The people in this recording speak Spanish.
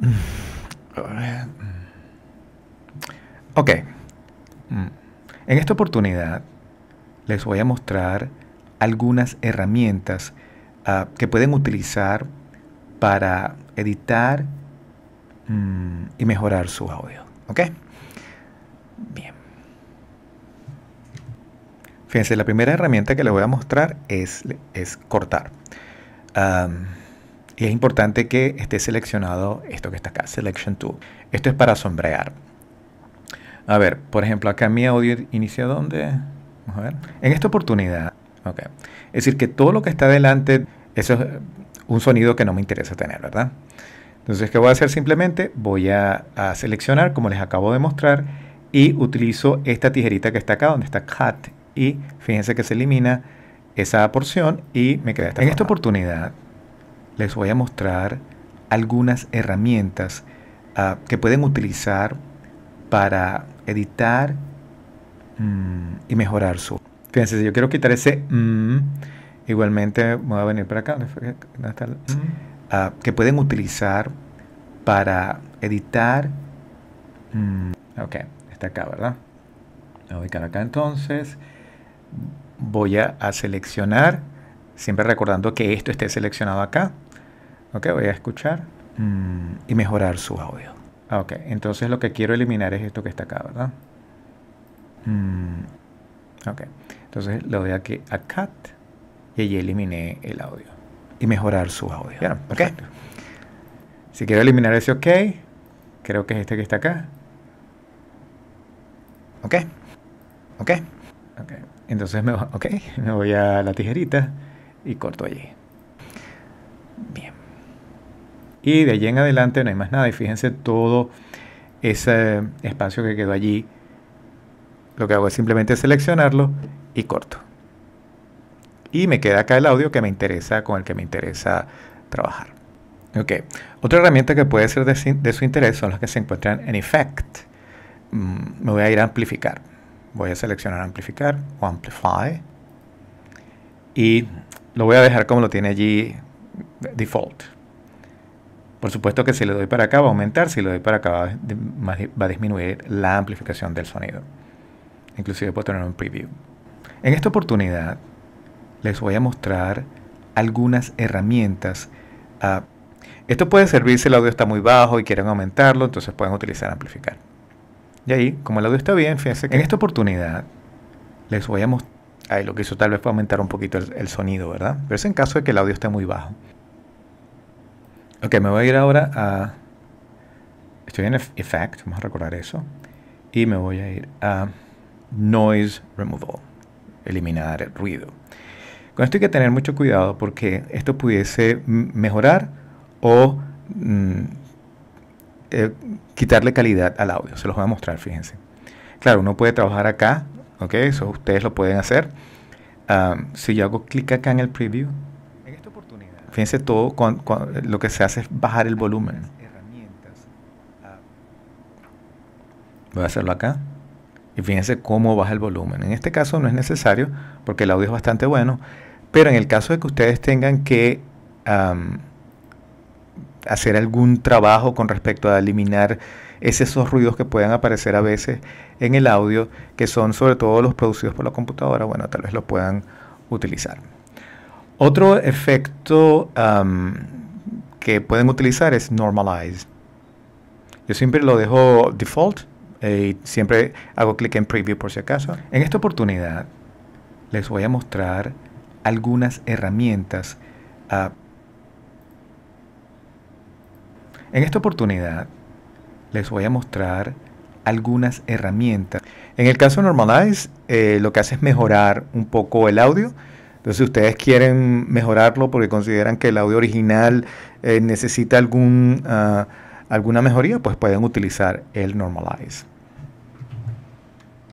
Mm. Ok. Mm. En esta oportunidad les voy a mostrar algunas herramientas ah, que pueden utilizar para editar mm, y mejorar su audio. ¿Ok? Bien. Fíjense, la primera herramienta que les voy a mostrar es, es cortar. Y es importante que esté seleccionado esto que está acá, Selection Tool. Esto es para sombrear. A ver, por ejemplo, acá mi audio inicia donde. Vamos a ver. En esta oportunidad. Ok. Es decir, que todo lo que está adelante, eso es un sonido que no me interesa tener, ¿verdad? Entonces, ¿qué voy a hacer? Simplemente voy a, seleccionar, como les acabo de mostrar, y utilizo esta tijerita que está acá, donde está Cut, y fíjense que se elimina esa porción y me queda esta. En esta oportunidad, les voy a mostrar algunas herramientas ah, que pueden utilizar para editar mm, y mejorar su. Fíjense, yo quiero quitar ese mm, igualmente me voy a venir para acá. Mm. Ah, que pueden utilizar para editar. ok, está acá, ¿verdad? voy a ubicar acá entonces. Voy a seleccionar Siempre recordando que esto esté seleccionado acá. Ok, voy a escuchar mm, y mejorar su audio. Ah, ok, entonces lo que quiero eliminar es esto que está acá, ¿verdad? Mm, ok, entonces le doy aquí a Cut y allí eliminé el audio. Y mejorar su audio. Si quiero eliminar ese OK, creo que es este que está acá. ¿Ok? ¿Ok? Ok. Entonces me, me voy a la tijerita y corto allí. Bien. Y de allí en adelante no hay más nada. Y fíjense todo ese espacio que quedó allí. Lo que hago es simplemente seleccionarlo y corto. Y me queda acá el audio que me interesa, con el que me interesa trabajar. Ok. Otra herramienta que puede ser de, su interés son las que se encuentran en Effect. Mm, me voy a ir a amplificar. Voy a seleccionar amplificar o amplify. Y lo voy a dejar como lo tiene allí default. Por supuesto que si le doy para acá va a aumentar, si le doy para acá va a disminuir la amplificación del sonido. Inclusive puedo tener un preview. En esta oportunidad les voy a mostrar algunas herramientas. Ah, esto puede servir si el audio está muy bajo y quieren aumentarlo, entonces pueden utilizar amplificar. Y ahí, como el audio está bien, fíjense que en esta oportunidad les voy a mostrar Ahí lo que hizo tal vez fue aumentar un poquito el, sonido, ¿verdad? Pero es en caso de que el audio esté muy bajo. Ok, me voy a ir ahora a... Estoy en Effect, vamos a recordar eso. Y me voy a ir a Noise Removal, eliminar el ruido. Con esto hay que tener mucho cuidado porque esto pudiese mejorar o mm, eh, quitarle calidad al audio. Se los voy a mostrar, fíjense. Claro, uno puede trabajar acá Ok, eso ustedes lo pueden hacer. Um, si yo hago clic acá en el preview, en esta oportunidad, fíjense todo, con, lo que se hace es bajar el volumen. Voy a hacerlo acá. Y fíjense cómo baja el volumen. En este caso no es necesario porque el audio es bastante bueno. Pero en el caso de que ustedes tengan que um, hacer algún trabajo con respecto a eliminar esos ruidos que puedan aparecer a veces en el audio, que son sobre todo los producidos por la computadora, bueno, tal vez lo puedan utilizar. Otro efecto que pueden utilizar es normalize. Yo siempre lo dejo default eh, y siempre hago clic en preview por si acaso. En esta oportunidad les voy a mostrar algunas herramientas ah, En esta oportunidad les voy a mostrar algunas herramientas. En el caso de Normalize, eh, lo que hace es mejorar un poco el audio. Entonces, si ustedes quieren mejorarlo porque consideran que el audio original eh, necesita ah, alguna mejoría, pues pueden utilizar el Normalize.